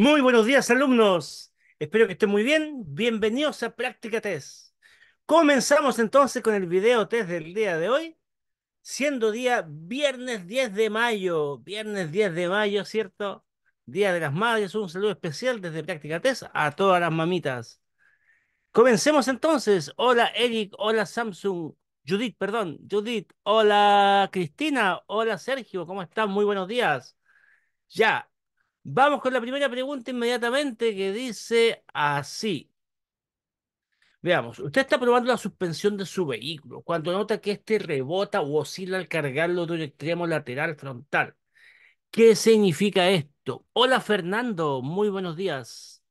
Muy buenos días, alumnos. Espero que estén muy bien. Bienvenidos a Práctica Test. Comenzamos entonces con el video test del día de hoy, siendo día viernes 10 de mayo. Viernes 10 de mayo, ¿cierto? Día de las Madres. Un saludo especial desde Práctica Test a todas las mamitas. Comencemos entonces. Hola Eric, hola Samsung. Judith, perdón, Judith, hola Cristina, hola Sergio, ¿cómo están? Muy buenos días. Ya, Vamos con la primera pregunta inmediatamente que dice así. Veamos, usted está probando la suspensión de su vehículo cuando nota que este rebota o oscila al cargarlo de un extremo lateral frontal. ¿Qué significa esto? Hola Fernando, muy buenos días.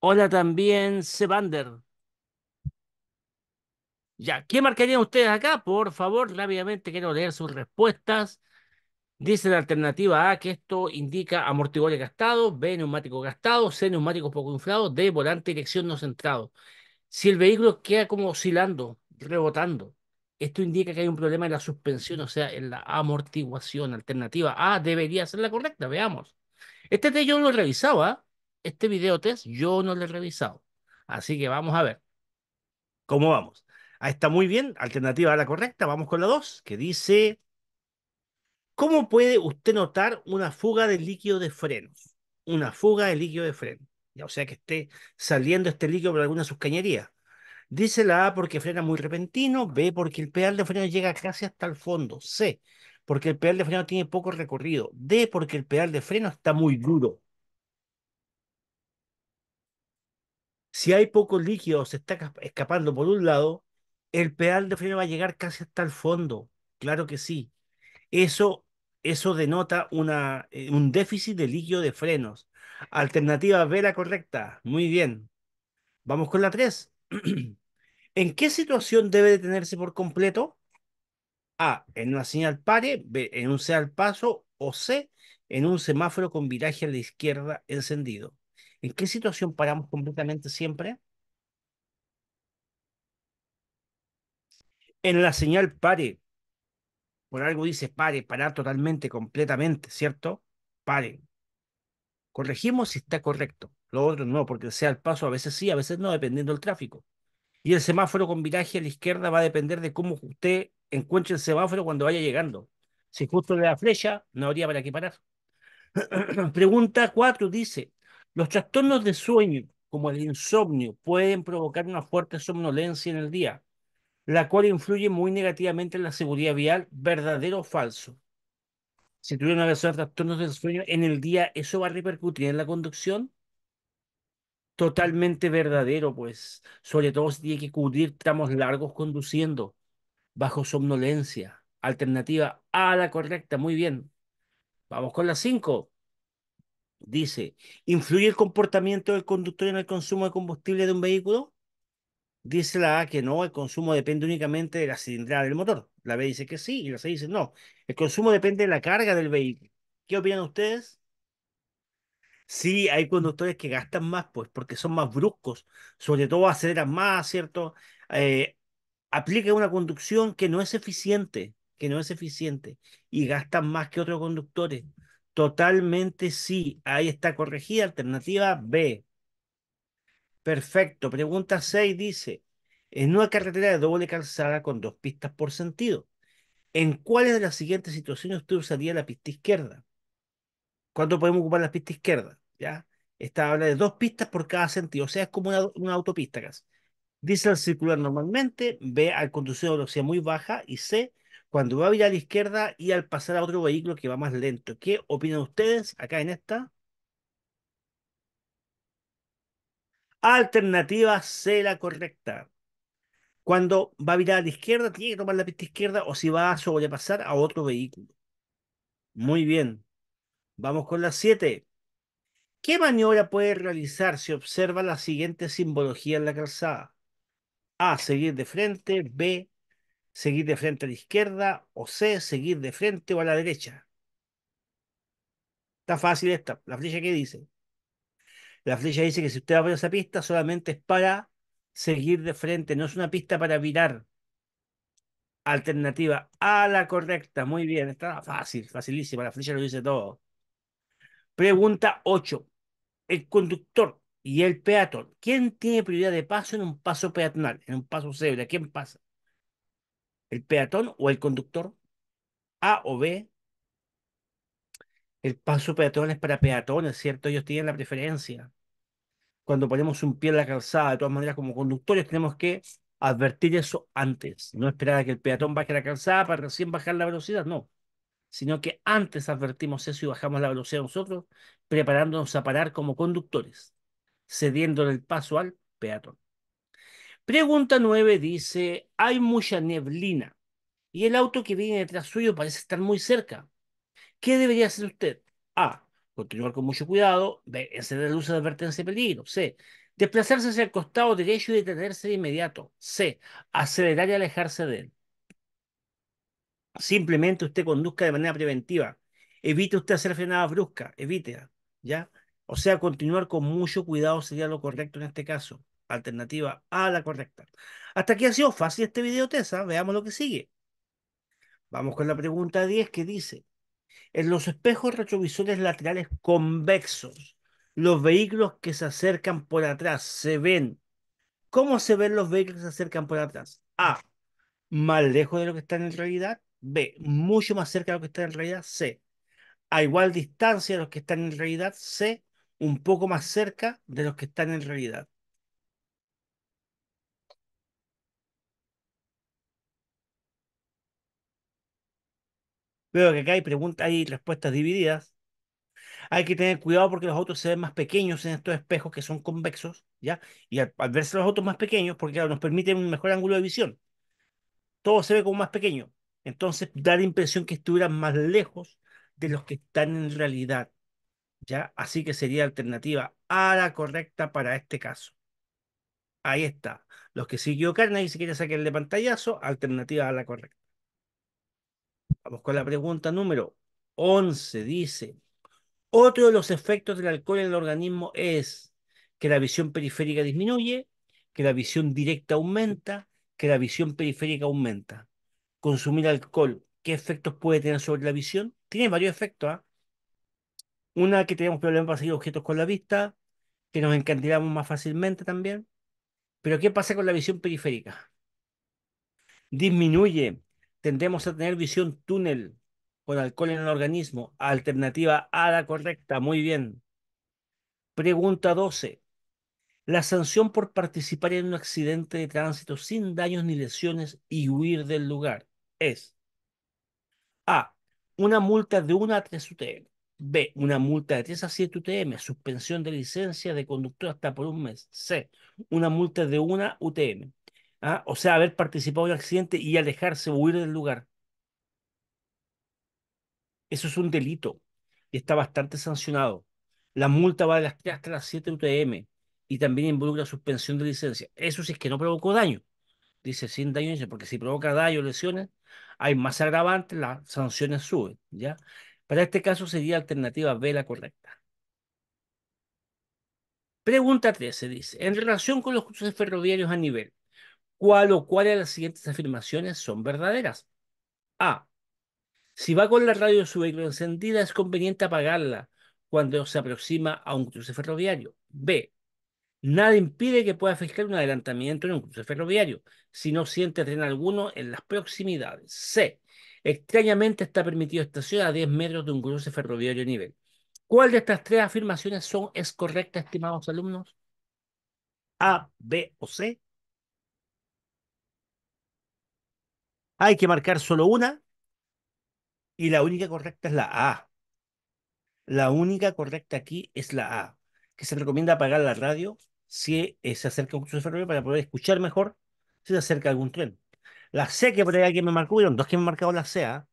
Hola también Sebander. Ya, ¿qué marcarían ustedes acá? Por favor, rápidamente quiero leer sus respuestas. Dice la alternativa A que esto indica amortiguador gastado, B neumático gastado, C neumático poco inflado, D volante dirección no centrado. Si el vehículo queda como oscilando, rebotando, esto indica que hay un problema en la suspensión, o sea, en la amortiguación. Alternativa A debería ser la correcta, veamos. Este test yo no lo revisaba, ¿ah? este video test yo no lo he revisado. Así que vamos a ver cómo vamos. Ahí está muy bien, alternativa A la correcta, vamos con la 2, que dice ¿Cómo puede usted notar una fuga de líquido de frenos? Una fuga de líquido de freno. Ya, o sea que esté saliendo este líquido por alguna de sus cañerías. Dice la A porque frena muy repentino, B porque el pedal de freno llega casi hasta el fondo, C porque el pedal de freno tiene poco recorrido, D porque el pedal de freno está muy duro. Si hay poco líquido se está escapando por un lado, el pedal de freno va a llegar casi hasta el fondo. Claro que sí. Eso eso denota una, eh, un déficit de líquido de frenos. Alternativa B, la correcta. Muy bien. Vamos con la 3. ¿En qué situación debe detenerse por completo? A. En una señal pare, B. En un al paso o C. En un semáforo con viraje a la izquierda encendido. ¿En qué situación paramos completamente siempre? En la señal pare, por algo dice pare, parar totalmente, completamente, ¿cierto? Pare. Corregimos si está correcto. Lo otro no, porque sea el paso, a veces sí, a veces no, dependiendo del tráfico. Y el semáforo con viraje a la izquierda va a depender de cómo usted encuentre el semáforo cuando vaya llegando. Si justo le da flecha, no habría para qué parar. Pregunta 4 dice, los trastornos de sueño, como el insomnio, pueden provocar una fuerte somnolencia en el día la cual influye muy negativamente en la seguridad vial, verdadero o falso. Si tuviera una de trastornos del sueño en el día, ¿eso va a repercutir en la conducción? Totalmente verdadero, pues, sobre todo si tiene que cubrir tramos largos conduciendo, bajo somnolencia, alternativa a la correcta, muy bien. Vamos con la 5. Dice, ¿influye el comportamiento del conductor en el consumo de combustible de un vehículo? Dice la A que no, el consumo depende únicamente de la cilindrada del motor. La B dice que sí y la C dice no. El consumo depende de la carga del vehículo. ¿Qué opinan ustedes? Sí, hay conductores que gastan más, pues, porque son más bruscos, sobre todo aceleran más, ¿cierto? Eh, aplica una conducción que no es eficiente, que no es eficiente, y gastan más que otros conductores. Totalmente sí, ahí está corregida alternativa B. Perfecto. Pregunta 6 dice, en una carretera de doble calzada con dos pistas por sentido, ¿en cuáles de las siguientes situaciones usted usaría la pista izquierda? ¿Cuándo podemos ocupar la pista izquierda? ¿Ya? Esta habla de dos pistas por cada sentido, o sea, es como una, autopista casi. Dice al circular normalmente, B al conducir a velocidad muy baja y C cuando va a virar a la izquierda y al pasar a otro vehículo que va más lento. ¿Qué opinan ustedes acá en esta? Alternativa C, la correcta. Cuando va a virar a la izquierda, tiene que tomar la pista izquierda o si va a sobrepasar a otro vehículo. Muy bien. Vamos con la 7. ¿Qué maniobra puede realizar si observa la siguiente simbología en la calzada? A. Seguir de frente. B. Seguir de frente a la izquierda. O C. Seguir de frente o a la derecha. Está fácil esta. La flecha que dice. La flecha dice que si usted va por esa pista, solamente es para seguir de frente, no es una pista para virar. Alternativa a la correcta. Muy bien, está fácil, facilísima. La flecha lo dice todo. Pregunta 8. El conductor y el peatón. ¿Quién tiene prioridad de paso en un paso peatonal, en un paso cebra? ¿Quién pasa? ¿El peatón o el conductor? A o B, el paso peatón es para peatones, ¿cierto? Ellos tienen la preferencia. Cuando ponemos un pie en la calzada, de todas maneras, como conductores, tenemos que advertir eso antes. No esperar a que el peatón baje la calzada para recién bajar la velocidad, no. Sino que antes advertimos eso y bajamos la velocidad nosotros, preparándonos a parar como conductores, cediéndole el paso al peatón. Pregunta nueve dice, hay mucha neblina y el auto que viene detrás suyo parece estar muy cerca. ¿Qué debería hacer usted? A. Continuar con mucho cuidado. B. Encender luces de advertencia de peligro. C. Desplazarse hacia el costado derecho y detenerse de inmediato. C. Acelerar y alejarse de él. Simplemente usted conduzca de manera preventiva. Evite usted hacer frenadas bruscas. Evite. ¿Ya? O sea, continuar con mucho cuidado sería lo correcto en este caso. Alternativa a la correcta. Hasta aquí ha sido fácil este video, Tessa. Veamos lo que sigue. Vamos con la pregunta 10 que dice, en los espejos retrovisores laterales convexos, los vehículos que se acercan por atrás se ven. ¿Cómo se ven los vehículos que se acercan por atrás? A. Más lejos de lo que están en realidad. B. Mucho más cerca de lo que están en realidad. C. A igual distancia de los que están en realidad. C. Un poco más cerca de los que están en realidad. Veo que acá hay preguntas, y respuestas divididas. Hay que tener cuidado porque los autos se ven más pequeños en estos espejos que son convexos, ¿ya? Y al, verse los autos más pequeños, porque claro, nos permiten un mejor ángulo de visión, todo se ve como más pequeño. Entonces da la impresión que estuvieran más lejos de los que están en realidad, ¿ya? Así que sería alternativa a la correcta para este caso. Ahí está. Los que siguió carne y si quieren de pantallazo, alternativa a la correcta. Vamos con la pregunta número 11. Dice, otro de los efectos del alcohol en el organismo es que la visión periférica disminuye, que la visión directa aumenta, que la visión periférica aumenta. Consumir alcohol, ¿qué efectos puede tener sobre la visión? Tiene varios efectos. ¿ah? Una, que tenemos problemas para seguir objetos con la vista, que nos encantilamos más fácilmente también. Pero ¿qué pasa con la visión periférica? Disminuye tendremos a tener visión túnel con alcohol en el organismo. Alternativa A, la correcta. Muy bien. Pregunta 12. La sanción por participar en un accidente de tránsito sin daños ni lesiones y huir del lugar es A. Una multa de 1 a 3 UTM. B. Una multa de 3 a 7 UTM. Suspensión de licencia de conductor hasta por un mes. C. Una multa de 1 UTM. ¿ah? o sea, haber participado en un accidente y alejarse o huir del lugar. Eso es un delito y está bastante sancionado. La multa va de las 3 hasta las 7 UTM y también involucra suspensión de licencia. Eso sí es que no provocó daño. Dice sin daño, porque si provoca daño o lesiones, hay más agravantes, las sanciones suben. ¿ya? Para este caso sería alternativa B la correcta. Pregunta 13 dice, en relación con los cruces ferroviarios a nivel, cuál o cuáles de las siguientes afirmaciones son verdaderas. A. Si va con la radio de su vehículo encendida, es conveniente apagarla cuando se aproxima a un cruce ferroviario. B. Nada impide que pueda fijar un adelantamiento en un cruce ferroviario si no siente tren alguno en las proximidades. C. Extrañamente está permitido estacionar a 10 metros de un cruce ferroviario nivel. ¿Cuál de estas tres afirmaciones son, es correcta, estimados alumnos? A, B o C. Hay que marcar solo una y la única correcta es la A. La única correcta aquí es la A, que se recomienda apagar la radio si se acerca un cruce ferroviario para poder escuchar mejor si se acerca algún tren. La C que por ahí alguien me marcó, hubieron dos que me han marcado la C, ¿ah?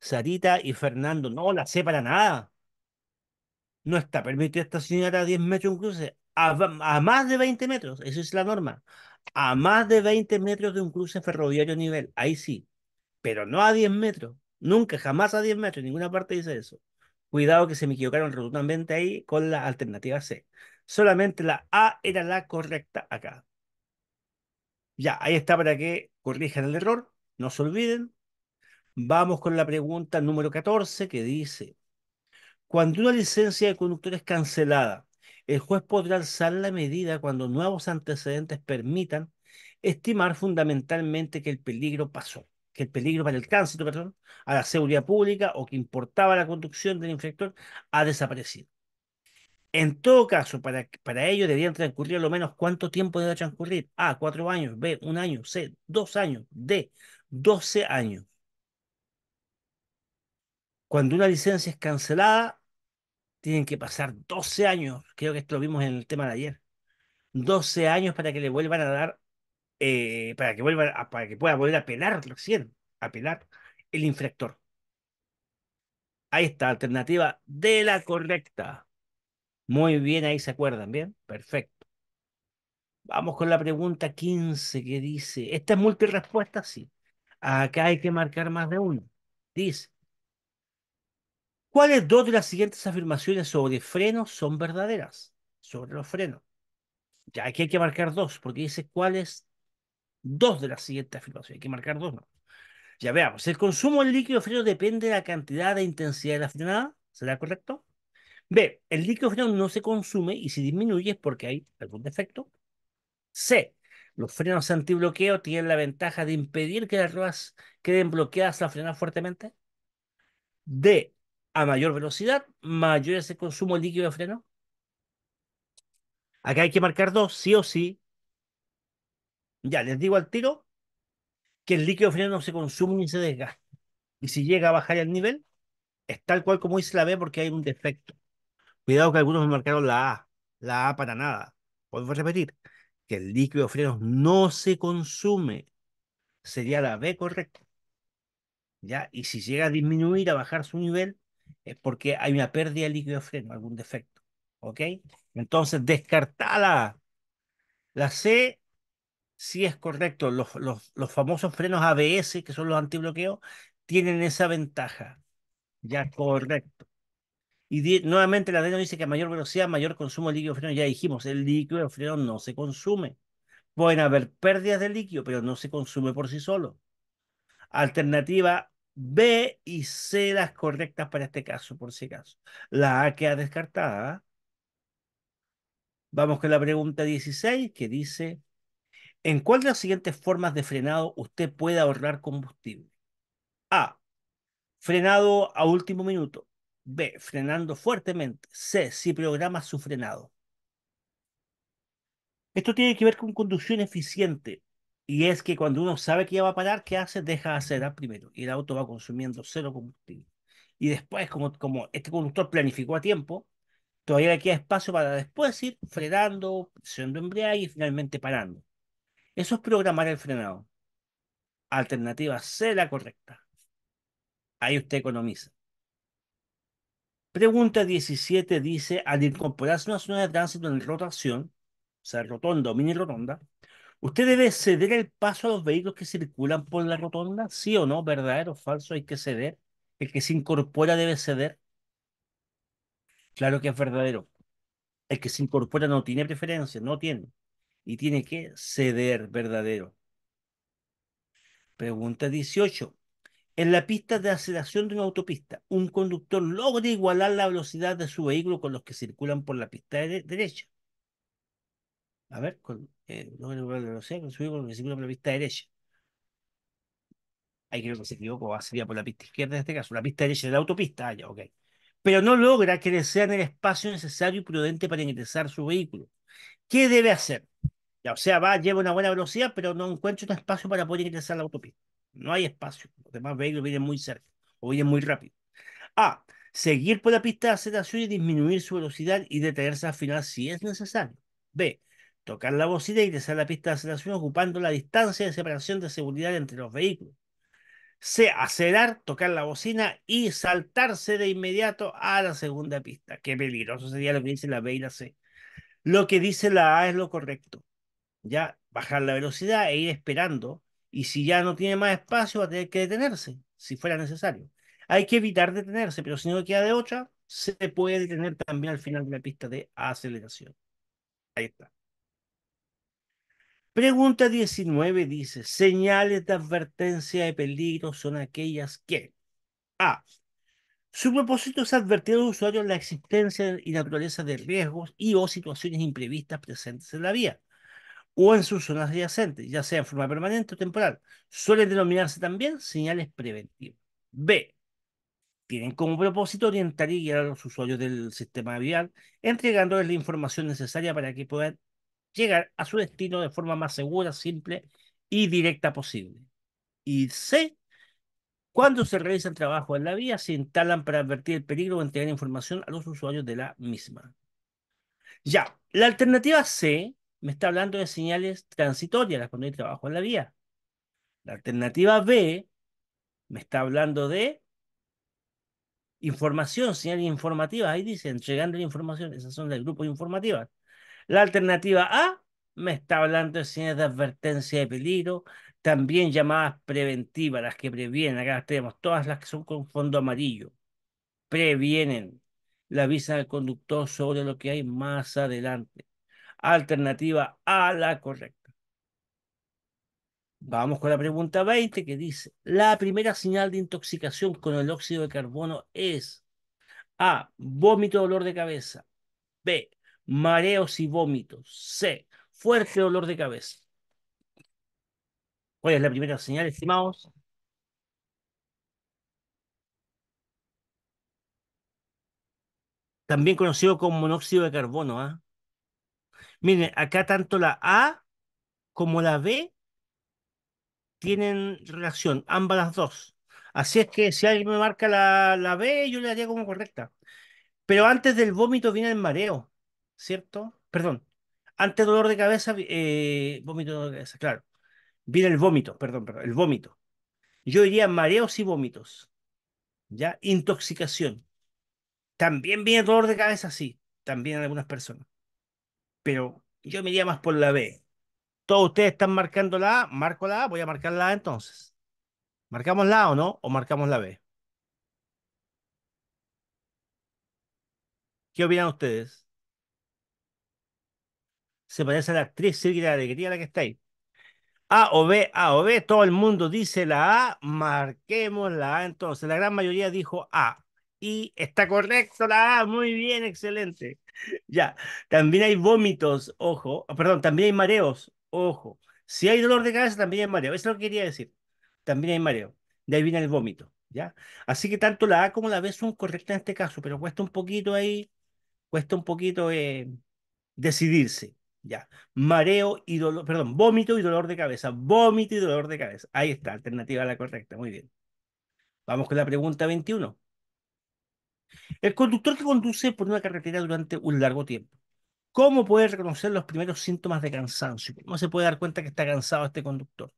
Sarita y Fernando, no la C para nada. No está esta estacionar a 10 metros un cruce, a, más de 20 metros, eso es la norma a más de 20 metros de un cruce ferroviario a nivel, ahí sí, pero no a 10 metros, nunca, jamás a 10 metros, ninguna parte dice eso. Cuidado que se me equivocaron rotundamente ahí con la alternativa C. Solamente la A era la correcta acá. Ya, ahí está para que corrijan el error, no se olviden. Vamos con la pregunta número 14 que dice, cuando una licencia de conductor es cancelada, el juez podrá alzar la medida cuando nuevos antecedentes permitan estimar fundamentalmente que el peligro pasó, que el peligro para el tránsito, perdón, a la seguridad pública o que importaba la conducción del infractor ha desaparecido. En todo caso, para, ello debían transcurrir lo menos cuánto tiempo debe transcurrir. A, cuatro años, B, un año, C, dos años, D, doce años. Cuando una licencia es cancelada, tienen que pasar 12 años, creo que esto lo vimos en el tema de ayer, 12 años para que le vuelvan a dar, eh, para que vuelvan a, para que pueda volver a apelar a apelar el infractor. Ahí está, alternativa de la correcta. Muy bien, ahí se acuerdan, ¿bien? Perfecto. Vamos con la pregunta 15 que dice, ¿esta es multirespuesta? Sí. Acá hay que marcar más de uno. Dice, ¿Cuáles dos de las siguientes afirmaciones sobre frenos son verdaderas? Sobre los frenos. Ya aquí hay que marcar dos, porque dice cuáles dos de las siguientes afirmaciones. Hay que marcar dos, ¿no? Ya veamos. El consumo del líquido freno depende de la cantidad e intensidad de la frenada. ¿Será correcto? B. El líquido freno no se consume y si disminuye es porque hay algún defecto. C. Los frenos antibloqueo tienen la ventaja de impedir que las ruedas queden bloqueadas al frenar fuertemente. D a mayor velocidad, mayor es el consumo líquido de freno. Acá hay que marcar dos, sí o sí. Ya, les digo al tiro que el líquido de freno se consume ni se desgasta. Y si llega a bajar el nivel, es tal cual como dice la B porque hay un defecto. Cuidado que algunos me marcaron la A, la A para nada. Vuelvo a repetir, que el líquido de freno no se consume. Sería la B correcta. ¿Ya? Y si llega a disminuir, a bajar su nivel, eh, porque hay una pérdida de líquido de freno, algún defecto. ¿Ok? Entonces, descartada. La C, sí es correcto. Los, los, los famosos frenos ABS, que son los antibloqueos, tienen esa ventaja. Ya correcto. Y nuevamente la D nos dice que a mayor velocidad, mayor consumo de líquido de freno. Ya dijimos, el líquido de freno no se consume. Pueden haber pérdidas de líquido, pero no se consume por sí solo. Alternativa B y C las correctas para este caso, por si acaso. La A queda descartada. Vamos con la pregunta 16 que dice, ¿en cuál de las siguientes formas de frenado usted puede ahorrar combustible? A. Frenado a último minuto. B. Frenando fuertemente. C. Si programa su frenado. Esto tiene que ver con conducción eficiente. Y es que cuando uno sabe que ya va a parar, ¿qué hace? Deja de acelerar ah, primero. Y el auto va consumiendo cero combustible. Y después, como, como este conductor planificó a tiempo, todavía le queda espacio para después ir frenando, presionando embriague y finalmente parando. Eso es programar el frenado. Alternativa C, la correcta. Ahí usted economiza. Pregunta 17 dice, al incorporarse una zona de tránsito en rotación, o sea, rotonda o mini rotonda, ¿Usted debe ceder el paso a los vehículos que circulan por la rotonda? ¿Sí o no? ¿Verdadero o falso? Hay que ceder. El que se incorpora debe ceder. Claro que es verdadero. El que se incorpora no tiene preferencia, no tiene. Y tiene que ceder, verdadero. Pregunta 18. En la pista de aceleración de una autopista, un conductor logra igualar la velocidad de su vehículo con los que circulan por la pista de derecha. A ver, con, eh, no me lugar de velocidad, consumido con el por la pista derecha. Ahí creo que se equivocó, sería por la pista izquierda en este caso, la pista derecha de la autopista, ah, ya, ok. Pero no logra que le el espacio necesario y prudente para ingresar su vehículo. ¿Qué debe hacer? Ya, o sea, va, lleva una buena velocidad, pero no encuentra un espacio para poder ingresar a la autopista. No hay espacio. Los demás vehículos vienen muy cerca o vienen muy rápido. A. Seguir por la pista de aceleración y disminuir su velocidad y detenerse al final si es necesario. B tocar la bocina y ingresar a la pista de aceleración ocupando la distancia de separación de seguridad entre los vehículos. C. Acelerar, tocar la bocina y saltarse de inmediato a la segunda pista. Qué peligroso sería lo que dice la B y la C. Lo que dice la A es lo correcto. Ya bajar la velocidad e ir esperando. Y si ya no tiene más espacio, va a tener que detenerse, si fuera necesario. Hay que evitar detenerse, pero si no queda de otra, se puede detener también al final de la pista de aceleración. Ahí está. Pregunta 19 dice, señales de advertencia de peligro son aquellas que A. Su propósito es advertir a los usuarios la existencia y naturaleza de riesgos y o situaciones imprevistas presentes en la vía o en sus zonas adyacentes, ya sea en forma permanente o temporal. Suelen denominarse también señales preventivas. B. Tienen como propósito orientar y guiar a los usuarios del sistema vial, entregándoles la información necesaria para que puedan llegar a su destino de forma más segura, simple y directa posible. Y C, cuando se realiza el trabajo en la vía, se instalan para advertir el peligro o entregar información a los usuarios de la misma. Ya, la alternativa C me está hablando de señales transitorias, cuando hay trabajo en la vía. La alternativa B me está hablando de información, señales informativas. Ahí dice, entregando la información, esas son las grupos informativas. La alternativa A me está hablando de señales de advertencia de peligro, también llamadas preventivas, las que previenen. Acá tenemos todas las que son con fondo amarillo. Previenen. La visa del conductor sobre lo que hay más adelante. Alternativa A, la correcta. Vamos con la pregunta 20 que dice, la primera señal de intoxicación con el óxido de carbono es A, vómito, dolor de cabeza. B, mareos y vómitos. C, fuerte dolor de cabeza. ¿Cuál es la primera señal, estimados? También conocido como monóxido de carbono. ¿ah? Miren, acá tanto la A como la B tienen relación, ambas las dos. Así es que si alguien me marca la, la B, yo le haría como correcta. Pero antes del vómito viene el mareo. ¿cierto? Perdón, antes dolor de cabeza, eh, vómito de cabeza, claro. Viene el vómito, perdón, perdón, el vómito. Yo diría mareos y vómitos. ¿Ya? Intoxicación. También viene dolor de cabeza, sí, también en algunas personas. Pero yo me iría más por la B. Todos ustedes están marcando la A, marco la A, voy a marcar la A entonces. ¿Marcamos la A o no? ¿O marcamos la B? ¿Qué opinan ustedes? se parece a la actriz Silvia de Alegría, la que está ahí. A o B, A o B, todo el mundo dice la A, marquemos la A entonces. La gran mayoría dijo A. Y está correcto la A, muy bien, excelente. Ya, también hay vómitos, ojo, ah, perdón, también hay mareos, ojo. Si hay dolor de cabeza, también hay mareo. Eso es lo que quería decir. También hay mareo. De ahí viene el vómito, ¿ya? Así que tanto la A como la B son correctas en este caso, pero cuesta un poquito ahí, cuesta un poquito eh, decidirse. Ya. Mareo y dolor, perdón, vómito y dolor de cabeza. Vómito y dolor de cabeza. Ahí está, alternativa a la correcta. Muy bien. Vamos con la pregunta 21. El conductor que conduce por una carretera durante un largo tiempo, ¿cómo puede reconocer los primeros síntomas de cansancio? ¿Cómo se puede dar cuenta que está cansado este conductor?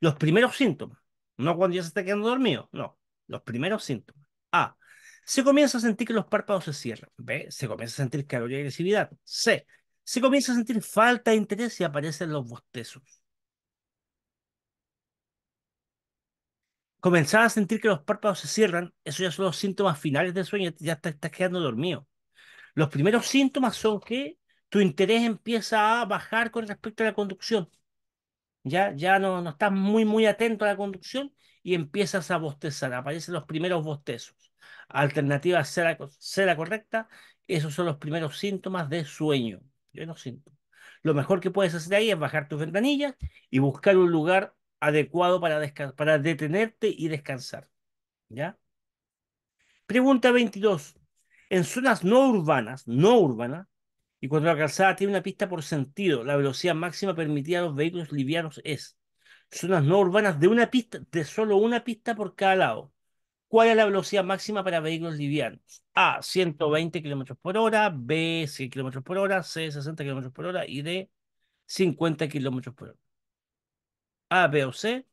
Los primeros síntomas, no cuando ya se está quedando dormido, no, los primeros síntomas. A. Se comienza a sentir que los párpados se cierran. B. Se comienza a sentir calor y agresividad. C se comienza a sentir falta de interés y aparecen los bostezos. Comenzaba a sentir que los párpados se cierran, eso ya son los síntomas finales del sueño, ya estás quedando dormido. Los primeros síntomas son que tu interés empieza a bajar con respecto a la conducción. Ya, ya no, no estás muy, muy atento a la conducción y empiezas a bostezar. Aparecen los primeros bostezos. Alternativa será correcta. Esos son los primeros síntomas de sueño. Yo no siento. Lo mejor que puedes hacer ahí es bajar tus ventanillas y buscar un lugar adecuado para, detenerte y descansar. ¿Ya? Pregunta 22. En zonas no urbanas, no urbanas, y cuando la calzada tiene una pista por sentido, la velocidad máxima permitida a los vehículos livianos es zonas no urbanas de una pista, de solo una pista por cada lado. ¿Cuál es la velocidad máxima para vehículos livianos? A, 120 km por hora, B, 100 km por hora, C, 60 km por hora y D, 50 km por hora. A, B o C.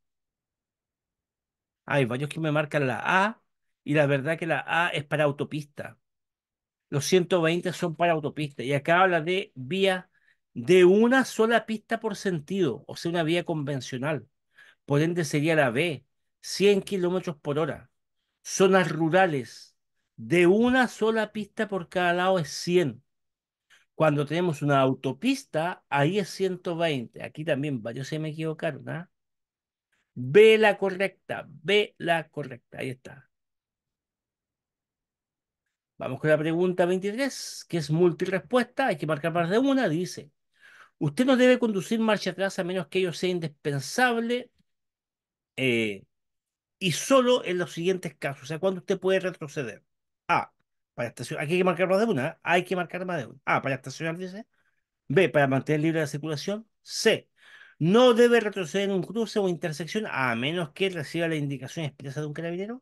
Hay varios que me marcan la A y la verdad que la A es para autopista. Los 120 son para autopista y acá habla de vía de una sola pista por sentido, o sea, una vía convencional. Por ende sería la B, 100 km por hora zonas rurales de una sola pista por cada lado es 100. Cuando tenemos una autopista, ahí es 120. Aquí también yo se me equivocaron. Ve la correcta, ve la correcta. Ahí está. Vamos con la pregunta 23, que es multirespuesta. Hay que marcar más de una. Dice, usted no debe conducir marcha atrás a menos que ello sea indispensable. Eh, y solo en los siguientes casos. O sea, ¿cuándo usted puede retroceder. A. Para estacionar. Aquí hay que marcar más de una. Hay que marcar más de una. A. Para estacionar, dice. B. Para mantener libre la circulación. C. No debe retroceder en un cruce o intersección a menos que reciba la indicación expresa de un carabinero.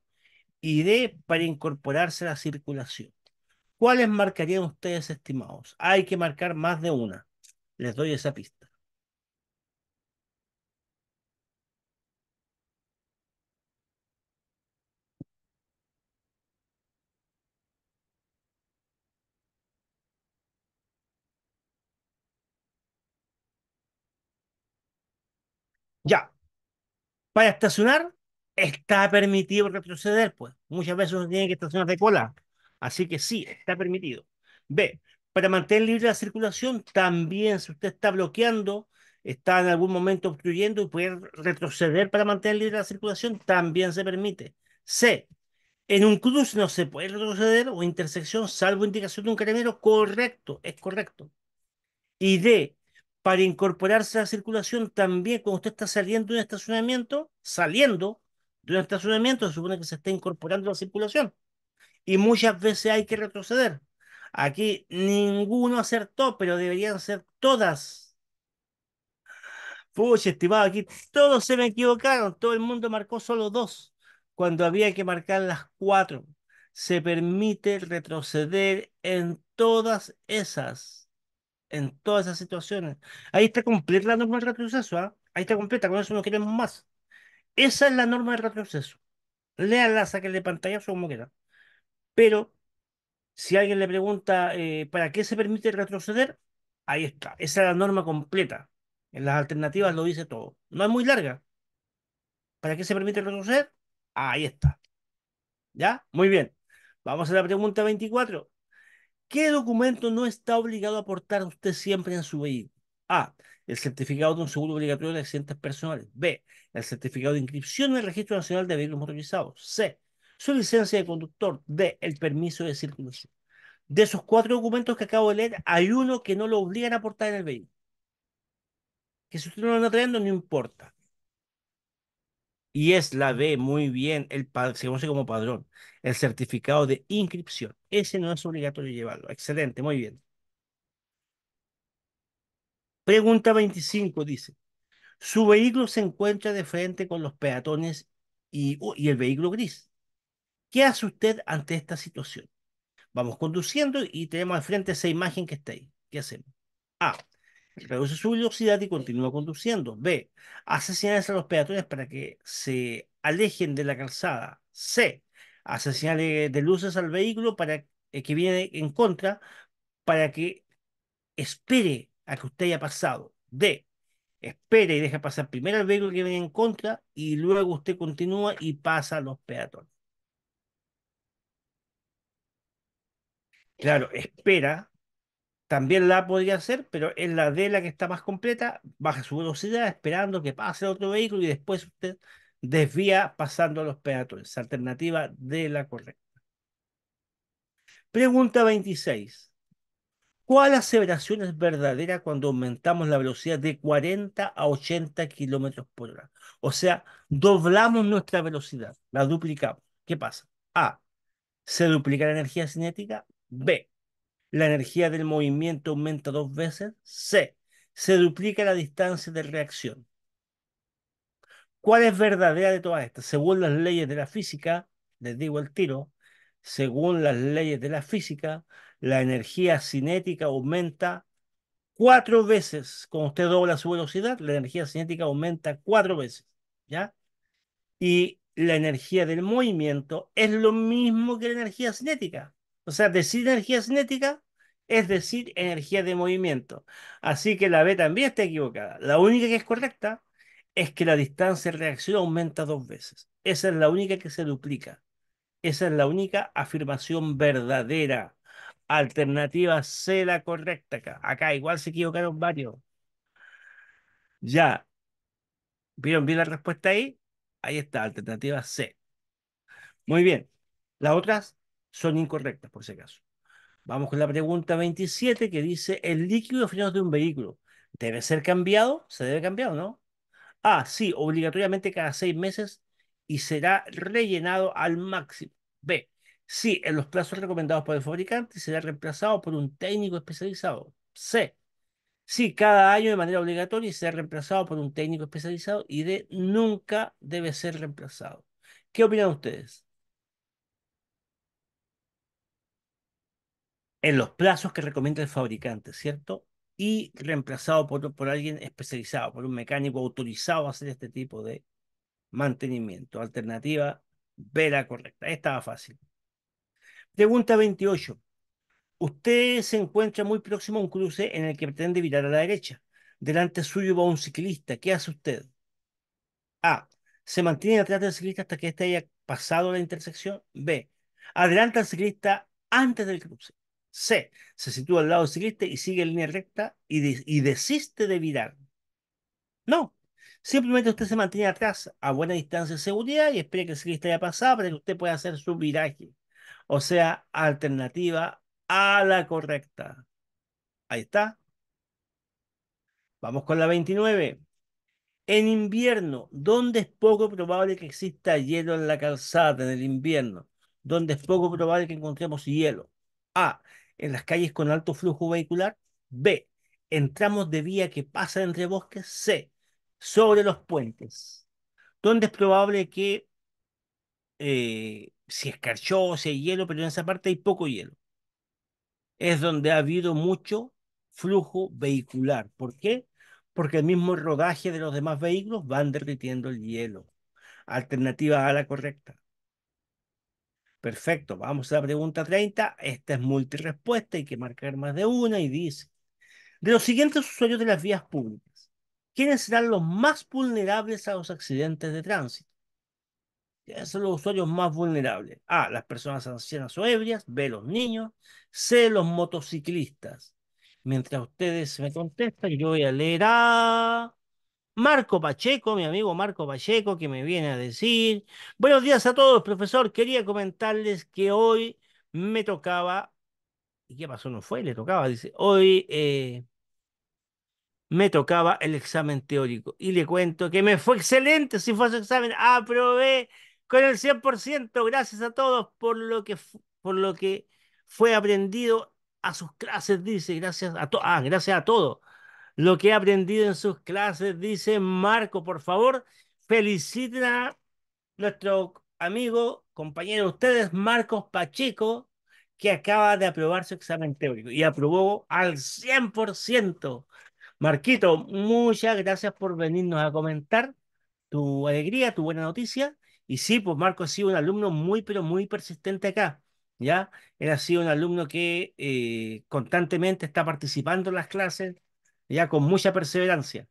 Y D. Para incorporarse a la circulación. ¿Cuáles marcarían ustedes, estimados? Hay que marcar más de una. Les doy esa pista. Para estacionar está permitido retroceder, pues. Muchas veces uno tiene que estacionar de cola. Así que sí, está permitido. B, para mantener libre la circulación, también si usted está bloqueando, está en algún momento obstruyendo y puede retroceder para mantener libre la circulación, también se permite. C, en un cruce no se puede retroceder o intersección salvo indicación de un carabinero, correcto, es correcto. Y D, para incorporarse a la circulación también cuando usted está saliendo de un estacionamiento, saliendo de un estacionamiento, se supone que se está incorporando a la circulación. Y muchas veces hay que retroceder. Aquí ninguno acertó, pero deberían ser todas. Pucha, estimado, aquí todos se me equivocaron, todo el mundo marcó solo dos, cuando había que marcar las cuatro. Se permite retroceder en todas esas en todas esas situaciones. Ahí está completa la norma de retroceso, ¿ah? ahí está completa, con eso no queremos más. Esa es la norma de retroceso. Léala, de pantallazo como queda Pero si alguien le pregunta eh, para qué se permite retroceder, ahí está. Esa es la norma completa. En las alternativas lo dice todo. No es muy larga. ¿Para qué se permite retroceder? Ahí está. ¿Ya? Muy bien. Vamos a la pregunta 24. ¿Qué documento no está obligado a aportar usted siempre en su vehículo? A. El certificado de un seguro obligatorio de accidentes personales. B. El certificado de inscripción en el Registro Nacional de Vehículos Motorizados. C. Su licencia de conductor. D. El permiso de circulación. De esos cuatro documentos que acabo de leer, hay uno que no lo obligan a aportar en el vehículo. Que si usted no lo anda trayendo, no importa y es la B, muy bien, el, se conoce como padrón, el certificado de inscripción. Ese no es obligatorio llevarlo. Excelente, muy bien. Pregunta 25 dice, su vehículo se encuentra de frente con los peatones y, el vehículo gris. ¿Qué hace usted ante esta situación? Vamos conduciendo y tenemos al frente esa imagen que está ahí. ¿Qué hacemos? A reduce su velocidad y continúa conduciendo. B. Hace señales a los peatones para que se alejen de la calzada. C. Hace señales de luces al vehículo para que viene en contra para que espere a que usted haya pasado. D. espera y deja pasar primero al vehículo que viene en contra y luego usted continúa y pasa a los peatones. Claro, espera también la podría hacer, pero es la de la que está más completa, baja su velocidad esperando que pase otro vehículo y después usted desvía pasando a los peatones. Alternativa de la correcta. Pregunta 26. ¿Cuál aseveración es verdadera cuando aumentamos la velocidad de 40 a 80 kilómetros por hora? O sea, doblamos nuestra velocidad, la duplicamos. ¿Qué pasa? A. Se duplica la energía cinética. B. La energía del movimiento aumenta dos veces. C. Se duplica la distancia de reacción. ¿Cuál es verdadera de todas estas? Según las leyes de la física, les digo el tiro, según las leyes de la física, la energía cinética aumenta cuatro veces. Cuando usted dobla su velocidad, la energía cinética aumenta cuatro veces. ¿Ya? Y la energía del movimiento es lo mismo que la energía cinética. O sea, decir energía cinética es decir energía de movimiento. Así que la B también está equivocada. La única que es correcta es que la distancia de reacción aumenta dos veces. Esa es la única que se duplica. Esa es la única afirmación verdadera. Alternativa C, la correcta acá. Acá igual se equivocaron varios. Ya. ¿Vieron bien la respuesta ahí? Ahí está, alternativa C. Muy bien. Las otras son incorrectas, por ese caso. Vamos con la pregunta 27 que dice, ¿el líquido de frenos de un vehículo debe ser cambiado? ¿Se debe cambiar no? A, sí, obligatoriamente cada seis meses y será rellenado al máximo. B, sí, en los plazos recomendados por el fabricante y será reemplazado por un técnico especializado. C, sí, cada año de manera obligatoria y será reemplazado por un técnico especializado. Y D, nunca debe ser reemplazado. ¿Qué opinan ustedes? en los plazos que recomienda el fabricante, ¿cierto? Y reemplazado por, alguien especializado, por un mecánico autorizado a hacer este tipo de mantenimiento. Alternativa B, la correcta. Estaba fácil. Pregunta 28. Usted se encuentra muy próximo a un cruce en el que pretende virar a la derecha. Delante suyo va un ciclista. ¿Qué hace usted? A. Se mantiene atrás del ciclista hasta que éste haya pasado la intersección. B. Adelanta al ciclista antes del cruce. C. Se sitúa al lado del ciclista y sigue en línea recta y, y desiste de virar. No. Simplemente usted se mantiene atrás a buena distancia de seguridad y espera que el ciclista haya pasado para que usted pueda hacer su viraje. O sea, alternativa a la correcta. Ahí está. Vamos con la 29. En invierno, donde es poco probable que exista hielo en la calzada en el invierno, donde es poco probable que encontremos hielo. A. En las calles con alto flujo vehicular. B. En tramos de vía que pasa entre bosques. C. Sobre los puentes. Donde es probable que eh, si escarchó, si hay hielo, pero en esa parte hay poco hielo. Es donde ha habido mucho flujo vehicular. ¿Por qué? Porque el mismo rodaje de los demás vehículos van derritiendo el hielo. Alternativa a la correcta. Perfecto, vamos a la pregunta 30. Esta es multirespuesta, hay que marcar más de una y dice, de los siguientes usuarios de las vías públicas, ¿quiénes serán los más vulnerables a los accidentes de tránsito? ¿Quiénes son los usuarios más vulnerables? A, las personas ancianas o ebrias, B, los niños, C, los motociclistas. Mientras ustedes me contestan, yo voy a leer A. Marco Pacheco, mi amigo Marco Pacheco, que me viene a decir, buenos días a todos, profesor, quería comentarles que hoy me tocaba, ¿y qué pasó? No fue, le tocaba, dice, hoy eh, me tocaba el examen teórico y le cuento que me fue excelente, si fue su examen, aprobé con el 100%, gracias a todos por lo que, por lo que fue aprendido a sus clases, dice, gracias a, todos, ah, gracias a todos lo que he aprendido en sus clases, dice Marco, por favor, felicita a nuestro amigo, compañero de ustedes, Marcos Pacheco, que acaba de aprobar su examen teórico y aprobó al 100%. Marquito, muchas gracias por venirnos a comentar tu alegría, tu buena noticia. Y sí, pues Marco ha sido un alumno muy, pero muy persistente acá. ¿ya? Él ha sido un alumno que eh, constantemente está participando en las clases, ya con mucha perseverancia.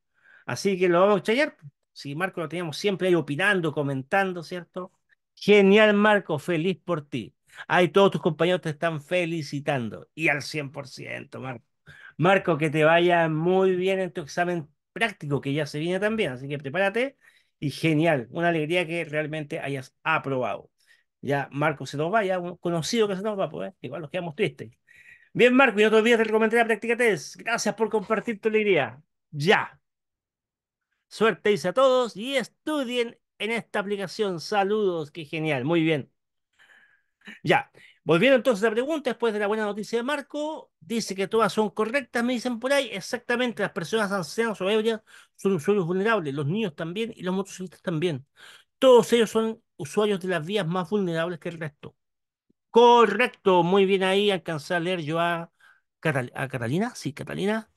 Así que lo vamos a extrañar Si pues. sí, Marco lo teníamos siempre ahí opinando, comentando, ¿cierto? Genial, Marco, feliz por ti. Ahí todos tus compañeros te están felicitando. Y al 100%, Marco. Marco, que te vaya muy bien en tu examen práctico, que ya se viene también. Así que prepárate. Y genial, una alegría que realmente hayas aprobado. Ya Marco se nos vaya conocido que se nos va, pues ¿eh? igual nos quedamos tristes. Bien, Marco, y día te olvides de recomendar a Gracias por compartir tu alegría. Ya. Suerte, dice a todos y estudien en esta aplicación. Saludos, qué genial. Muy bien. Ya. Volviendo entonces a la pregunta, después de la buena noticia de Marco, dice que todas son correctas, me dicen por ahí, exactamente, las personas ancianas o ebrias son usuarios vulnerables, los niños también y los motociclistas también. Todos ellos son usuarios de las vías más vulnerables que el resto. Correcto, muy bien ahí. Alcancé a leer yo a, a Catalina, sí, Catalina.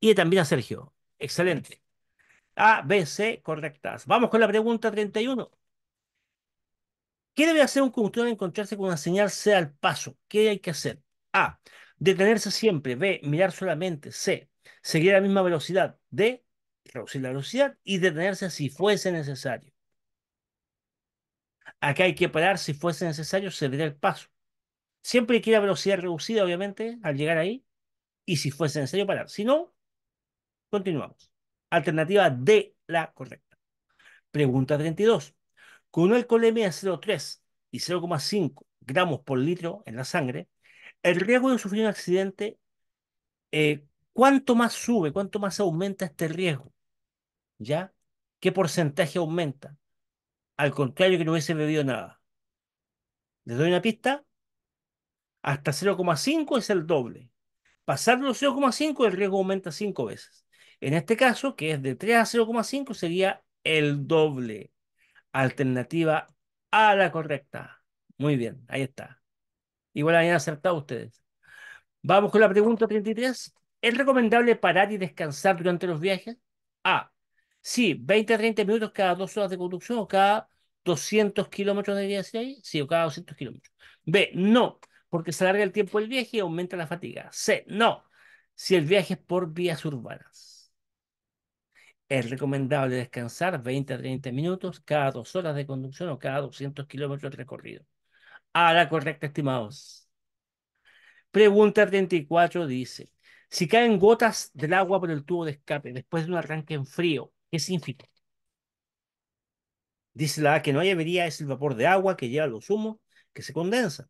Y también a Sergio. Excelente. A, B, C, correctas. Vamos con la pregunta 31. ¿Qué debe hacer un conductor al encontrarse con una señal C al paso? ¿Qué hay que hacer? A. Detenerse siempre. B. Mirar solamente. C. Seguir a la misma velocidad. D. Reducir la velocidad y detenerse si fuese necesario. Acá hay que parar, si fuese necesario, cederé el paso. Siempre que a velocidad reducida, obviamente, al llegar ahí, y si fuese necesario, parar. Si no, continuamos. Alternativa D, la correcta. Pregunta 32. Con una alcoholemia de 0,3 y 0,5 gramos por litro en la sangre, el riesgo de sufrir un accidente, eh, ¿cuánto más sube, cuánto más aumenta este riesgo? ¿Ya? ¿Qué porcentaje aumenta? Al contrario que no hubiese bebido nada. Les doy una pista. Hasta 0,5 es el doble. Pasar los 0,5 el riesgo aumenta 5 veces. En este caso, que es de 3 a 0,5, sería el doble. Alternativa a la correcta. Muy bien, ahí está. Igual habían acertado ustedes. Vamos con la pregunta 33. ¿Es recomendable parar y descansar durante los viajes? A. Sí, 20 a 30 minutos cada dos horas de conducción o cada 200 kilómetros de viaje? ahí. Sí, o cada 200 kilómetros. B, no, porque se alarga el tiempo del viaje y aumenta la fatiga. C, no, si el viaje es por vías urbanas. Es recomendable descansar 20 a 30 minutos cada dos horas de conducción o cada 200 kilómetros de recorrido. A la correcta, estimados. Pregunta 34 dice, si caen gotas del agua por el tubo de escape después de un arranque en frío, es infinito Dice la A que no hay avería es el vapor de agua que lleva los humos que se condensa.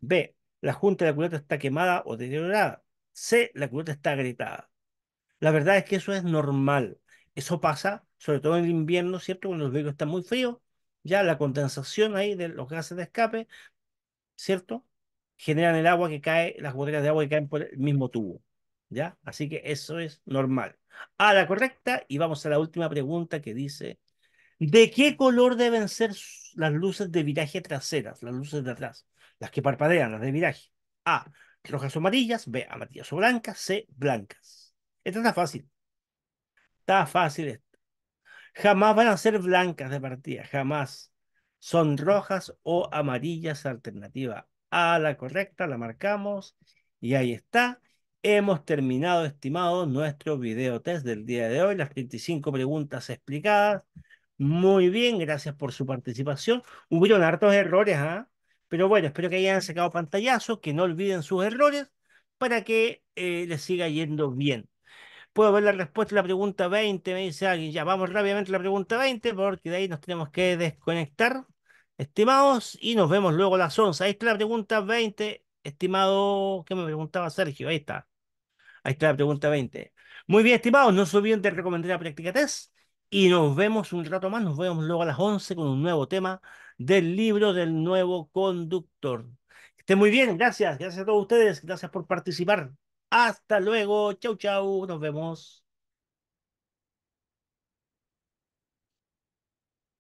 B. La junta de la culata está quemada o deteriorada. C. La culata está agrietada. La verdad es que eso es normal. Eso pasa, sobre todo en el invierno, ¿cierto? Cuando los vehículos están muy fríos, ya la condensación ahí de los gases de escape, ¿cierto? Generan el agua que cae, las botellas de agua que caen por el mismo tubo, ¿ya? Así que eso es normal a la correcta y vamos a la última pregunta que dice, ¿de qué color deben ser las luces de viraje traseras, las luces de atrás, las que parpadean, las de viraje? A, rojas o amarillas, B, amarillas o blancas, C, blancas. Esta está fácil. Está fácil esto. Jamás van a ser blancas de partida, jamás. Son rojas o amarillas alternativa a la correcta, la marcamos y ahí está. Hemos terminado, estimados, nuestro video test del día de hoy, las 25 preguntas explicadas. Muy bien, gracias por su participación. Hubieron hartos errores, ¿ah? Pero bueno, espero que hayan sacado pantallazos, que no olviden sus errores para que eh, les siga yendo bien. Puedo ver la respuesta a la pregunta 20, me dice alguien. Ya vamos rápidamente a la pregunta 20 porque de ahí nos tenemos que desconectar, estimados, y nos vemos luego a las 11. Ahí está la pregunta 20 estimado, ¿qué me preguntaba Sergio, ahí está. Ahí está la pregunta 20. Muy bien, estimados, no se olviden de recomendar la práctica test y nos vemos un rato más, nos vemos luego a las 11 con un nuevo tema del libro del nuevo conductor. Que estén muy bien, gracias, gracias a todos ustedes, gracias por participar. Hasta luego, chau chau, nos vemos.